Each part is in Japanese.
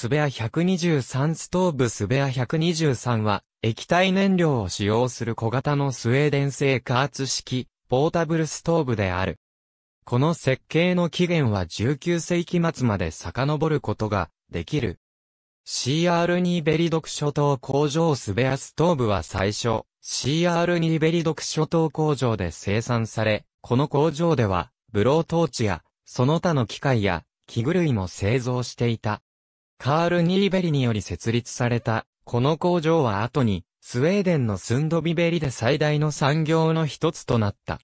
スベア123ストーブスベア123は、液体燃料を使用する小型のスウェーデン製加圧式、ポータブルストーブである。この設計の起源は19世紀末まで遡ることができる。c r ーベリドク諸島工場スベアストーブは最初、c r ーベリドク諸島工場で生産され、この工場では、ブロートーチや、その他の機械や、器具類も製造していた。カール・ニーベリにより設立された、この工場は後に、スウェーデンのスンドビベリで最大の産業の一つとなった。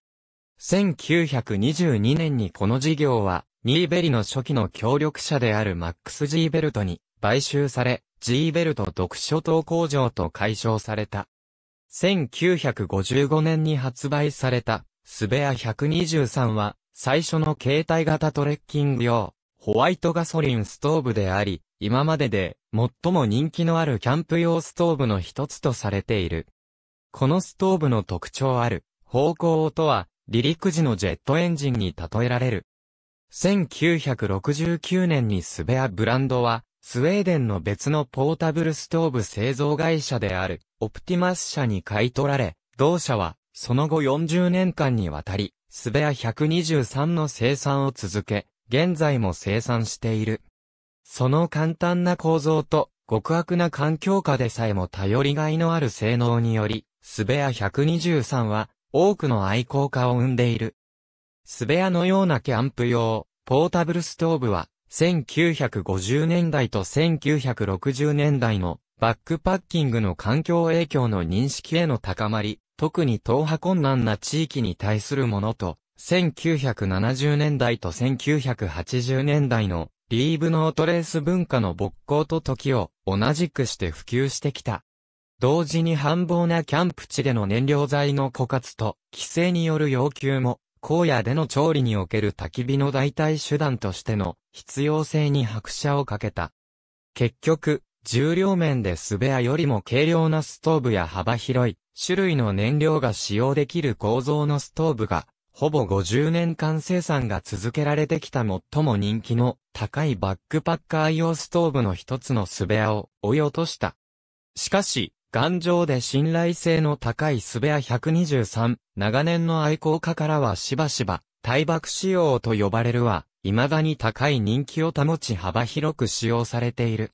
1922年にこの事業は、ニーベリの初期の協力者であるマックス・ジーベルトに買収され、ジーベルト読書等工場と解消された。1955年に発売された、スベア123は、最初の携帯型トレッキング用、ホワイトガソリンストーブであり、今までで最も人気のあるキャンプ用ストーブの一つとされている。このストーブの特徴ある方向音は離陸時のジェットエンジンに例えられる。1969年にスベアブランドはスウェーデンの別のポータブルストーブ製造会社であるオプティマス社に買い取られ、同社はその後40年間にわたりスベア123の生産を続け、現在も生産している。その簡単な構造と、極悪な環境下でさえも頼りがいのある性能により、スベア123は、多くの愛好家を生んでいる。スベアのようなキャンプ用、ポータブルストーブは、1950年代と1960年代のバックパッキングの環境影響の認識への高まり、特に投破困難な地域に対するものと、1970年代と1980年代のリーブノートレース文化の勃興と時を同じくして普及してきた。同時に繁忙なキャンプ地での燃料材の枯渇と規制による要求も、荒野での調理における焚き火の代替手段としての必要性に拍車をかけた。結局、重量面でスベアよりも軽量なストーブや幅広い種類の燃料が使用できる構造のストーブがほぼ50年間生産が続けられてきた最も人気の高いバックパッカー用ストーブの一つのスベアを追い落とした。しかし、頑丈で信頼性の高いスベア123、長年の愛好家からはしばしば、対爆仕様と呼ばれるは、未だに高い人気を保ち幅広く使用されている。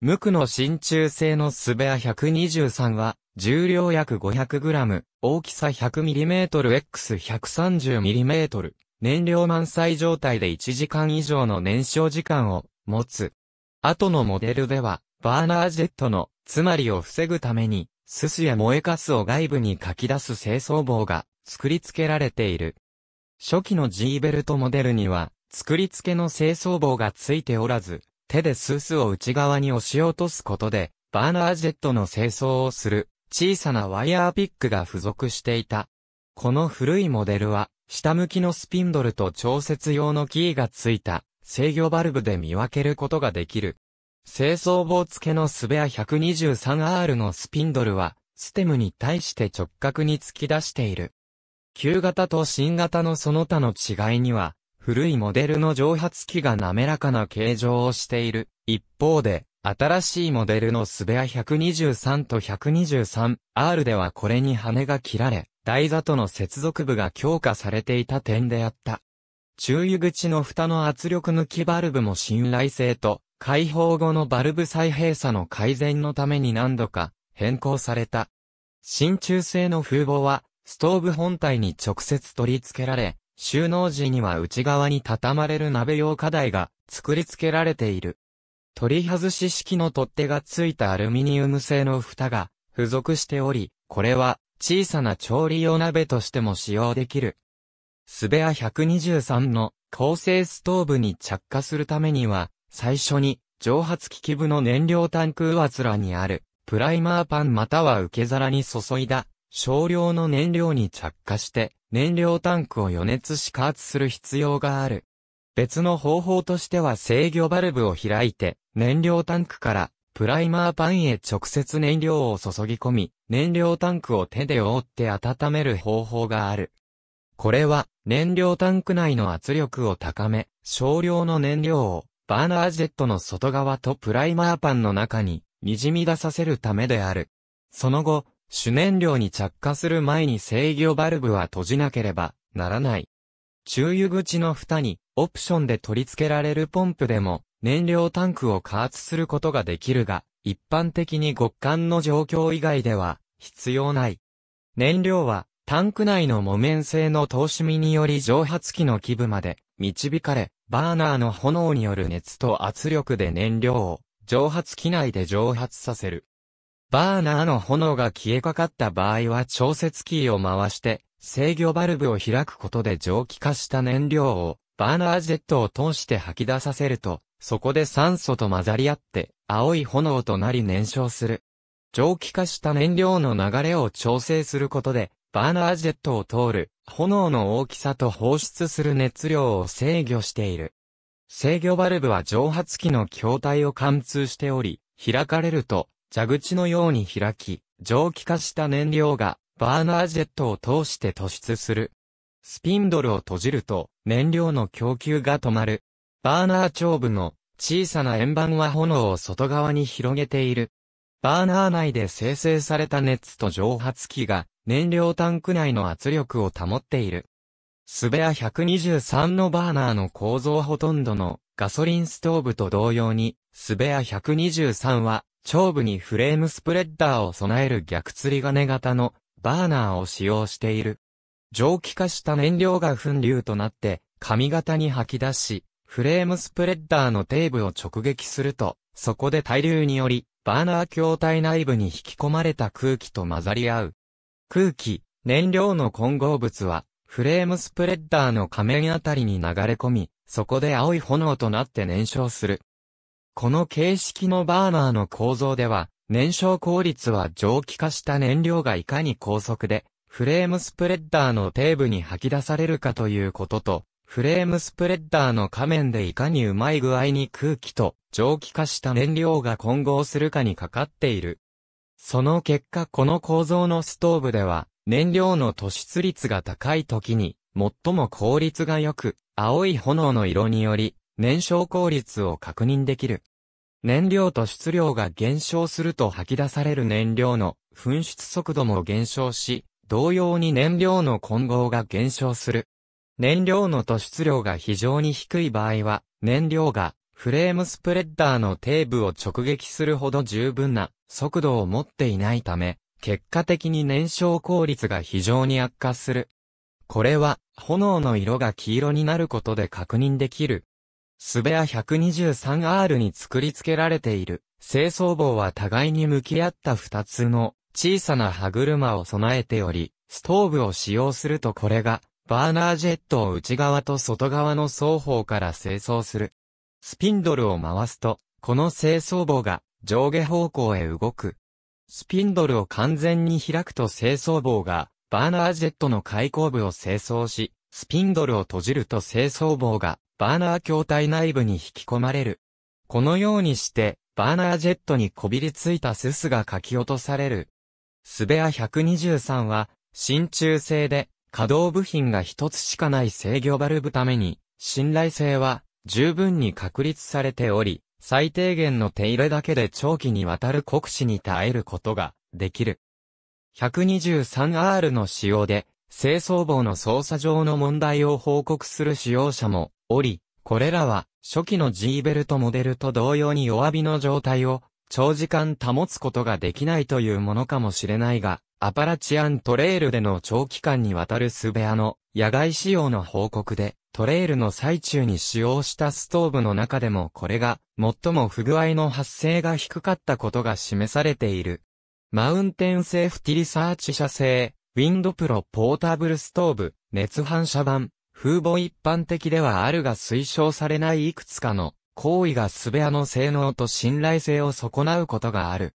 無垢の真鍮製のスベア123は、重量約 500g、大きさ1 0 0 m m x 1 3 0 m m 燃料満載状態で1時間以上の燃焼時間を持つ。後のモデルでは、バーナージェットの、つまりを防ぐために、すすや燃えかすを外部にかき出す清掃棒が作り付けられている。初期の G ベルトモデルには、作り付けの清掃棒が付いておらず、手でスースを内側に押し落とすことで、バーナージェットの清掃をする小さなワイヤーピックが付属していた。この古いモデルは、下向きのスピンドルと調節用のキーが付いた制御バルブで見分けることができる。清掃棒付けのスベア 123R のスピンドルは、ステムに対して直角に突き出している。旧型と新型のその他の違いには、古いモデルの蒸発器が滑らかな形状をしている。一方で、新しいモデルのスベア123と 123R ではこれに羽が切られ、台座との接続部が強化されていた点であった。注油口の蓋の圧力抜きバルブも信頼性と、解放後のバルブ再閉鎖の改善のために何度か変更された。真鍮製の風防は、ストーブ本体に直接取り付けられ、収納時には内側に畳まれる鍋用課題が作り付けられている。取り外し式の取っ手がついたアルミニウム製の蓋が付属しており、これは小さな調理用鍋としても使用できる。スベア123の構成ストーブに着火するためには、最初に蒸発機器部の燃料タンク上面にあるプライマーパンまたは受け皿に注いだ少量の燃料に着火して燃料タンクを予熱し加圧する必要がある。別の方法としては制御バルブを開いて燃料タンクからプライマーパンへ直接燃料を注ぎ込み、燃料タンクを手で覆って温める方法がある。これは燃料タンク内の圧力を高め、少量の燃料をバーナージェットの外側とプライマーパンの中に滲み出させるためである。その後、主燃料に着火する前に制御バルブは閉じなければならない。注油口の蓋にオプションで取り付けられるポンプでも燃料タンクを加圧することができるが、一般的に極寒の状況以外では必要ない。燃料はタンク内の木綿製の通し身により蒸発器の基部まで導かれ、バーナーの炎による熱と圧力で燃料を蒸発機内で蒸発させる。バーナーの炎が消えかかった場合は調節キーを回して制御バルブを開くことで蒸気化した燃料をバーナージェットを通して吐き出させるとそこで酸素と混ざり合って、青い炎となり燃焼する。蒸気化した燃料の流れを調整することで、バーナージェットを通る、炎の大きさと放出する熱量を制御している。制御バルブは蒸発器の筐体を貫通しており、開かれると、蛇口のように開き、蒸気化した燃料が、バーナージェットを通して突出する。スピンドルを閉じると、燃料の供給が止まる。バーナー長部の小さな円盤は炎を外側に広げている。バーナー内で生成された熱と蒸発器が燃料タンク内の圧力を保っている。スベア123のバーナーの構造ほとんどのガソリンストーブと同様に、スベア123は長部にフレームスプレッダーを備える逆釣り金型のバーナーを使用している。蒸気化した燃料が粉流となって、髪型に吐き出し、フレームスプレッダーの底部を直撃すると、そこで対流により、バーナー筐体内部に引き込まれた空気と混ざり合う。空気、燃料の混合物は、フレームスプレッダーの仮面あたりに流れ込み、そこで青い炎となって燃焼する。この形式のバーナーの構造では、燃焼効率は蒸気化した燃料がいかに高速で、フレームスプレッダーの底部に吐き出されるかということと、フレームスプレッダーの仮面でいかにうまい具合に空気と蒸気化した燃料が混合するかにかかっている。その結果この構造のストーブでは燃料の突出率が高い時に最も効率が良く青い炎の色により燃焼効率を確認できる。燃料と質量が減少すると吐き出される燃料の噴出速度も減少し、同様に燃料の混合が減少する。燃料の突出量が非常に低い場合は、燃料がフレームスプレッダーの底部を直撃するほど十分な速度を持っていないため、結果的に燃焼効率が非常に悪化する。これは、炎の色が黄色になることで確認できる。スベア 123R に作り付けられている、清掃棒は互いに向き合った二つの小さな歯車を備えており、ストーブを使用するとこれがバーナージェットを内側と外側の双方から清掃する。スピンドルを回すと、この清掃棒が上下方向へ動く。スピンドルを完全に開くと清掃棒がバーナージェットの開口部を清掃し、スピンドルを閉じると清掃棒がバーナー筐体内部に引き込まれる。このようにして、バーナージェットにこびりついたススがかき落とされる。スベア123は、真鍮製で、稼働部品が一つしかない制御バルブために、信頼性は十分に確立されており、最低限の手入れだけで長期にわたる酷使に耐えることができる。123R の使用で、清掃棒の操作上の問題を報告する使用者もおり、これらは初期の G ベルトモデルと同様に弱火の状態を長時間保つことができないというものかもしれないが、アパラチアントレールでの長期間にわたるスベアの野外使用の報告で、トレイルの最中に使用したストーブの中でもこれが最も不具合の発生が低かったことが示されている。マウンテンセーフティリサーチ社製、ウィンドプロポータブルストーブ、熱反射板、風防一般的ではあるが推奨されないいくつかの行為がスベアの性能と信頼性を損なうことがある。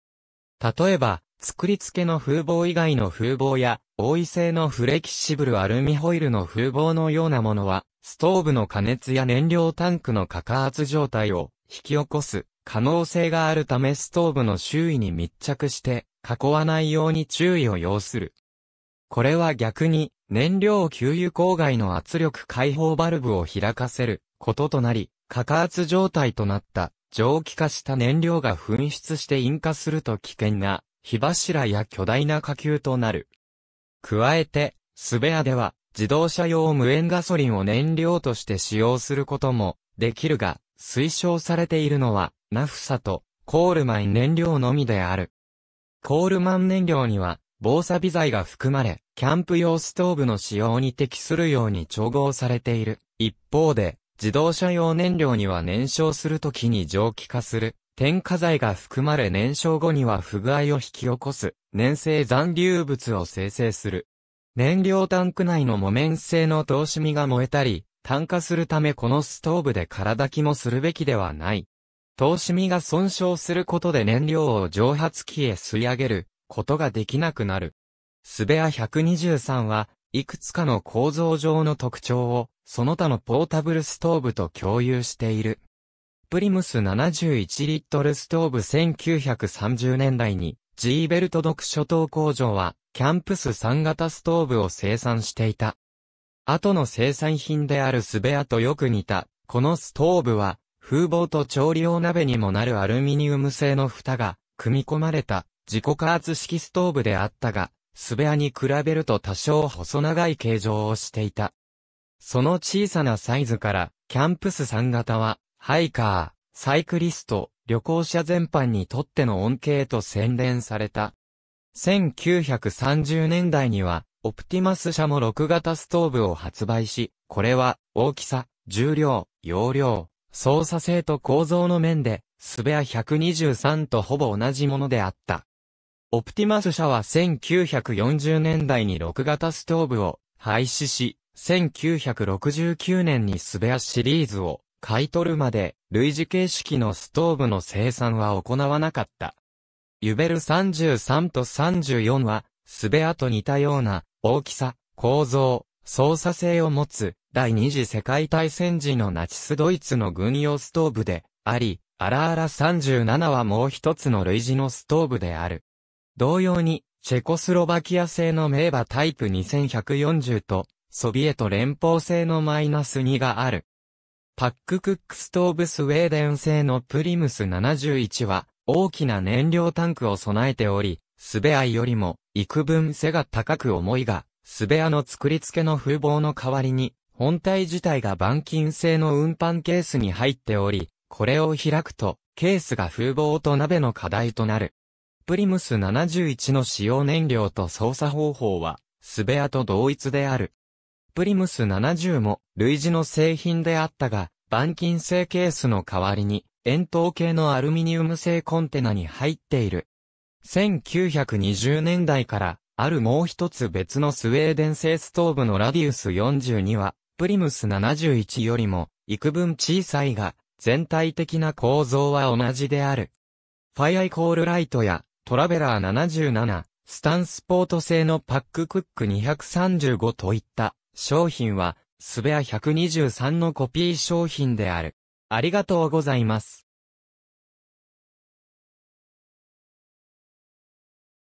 例えば、作り付けの風防以外の風防や、大位性のフレキシブルアルミホイルの風防のようなものは、ストーブの加熱や燃料タンクの加加圧状態を引き起こす可能性があるためストーブの周囲に密着して囲わないように注意を要する。これは逆に燃料給油口外の圧力解放バルブを開かせることとなり、加加圧状態となった蒸気化した燃料が噴出して引火すると危険な火柱や巨大な火球となる。加えて、スベアでは、自動車用無塩ガソリンを燃料として使用することもできるが、推奨されているのは、ナフサとコールマン燃料のみである。コールマン燃料には、防錆ビ剤が含まれ、キャンプ用ストーブの使用に適するように調合されている。一方で、自動車用燃料には燃焼するときに蒸気化する添加剤が含まれ燃焼後には不具合を引き起こす、粘性残留物を生成する。燃料タンク内の木綿製の通しみが燃えたり、炭化するためこのストーブで空気きもするべきではない。通しみが損傷することで燃料を蒸発器へ吸い上げることができなくなる。スベア123は、いくつかの構造上の特徴を、その他のポータブルストーブと共有している。プリムス71リットルストーブ1930年代に、ジーベルト独書等工場は、キャンプス3型ストーブを生産していた。後の生産品であるスベアとよく似た、このストーブは、風防と調理用鍋にもなるアルミニウム製の蓋が、組み込まれた、自己加圧式ストーブであったが、スベアに比べると多少細長い形状をしていた。その小さなサイズから、キャンプス3型は、ハイカー、サイクリスト、旅行者全般にとっての恩恵と洗練された。1930年代には、オプティマス社も6型ストーブを発売し、これは、大きさ、重量、容量、操作性と構造の面で、スベア123とほぼ同じものであった。オプティマス社は1940年代に6型ストーブを廃止し、1969年にスベアシリーズを買い取るまで、類似形式のストーブの生産は行わなかった。ユベル33と34は、すべあと似たような、大きさ、構造、操作性を持つ、第二次世界大戦時のナチスドイツの軍用ストーブで、あり、アラアラ37はもう一つの類似のストーブである。同様に、チェコスロバキア製の名馬タイプ2140と、ソビエト連邦製のマイナス2がある。パッククックストーブスウェーデン製のプリムス71は、大きな燃料タンクを備えており、スベアよりも、幾分背が高く重いが、スベアの作り付けの風貌の代わりに、本体自体が板金製の運搬ケースに入っており、これを開くと、ケースが風貌と鍋の課題となる。プリムス71の使用燃料と操作方法は、スベアと同一である。プリムス70も類似の製品であったが、板金製ケースの代わりに、円筒形のアルミニウム製コンテナに入っている。1920年代から、あるもう一つ別のスウェーデン製ストーブのラディウス42は、プリムス71よりも、幾分小さいが、全体的な構造は同じである。ファイアイコールライトや、トラベラー77、スタンスポート製のパッククック235といった、商品は、スベア123のコピー商品である。ありがとうございます。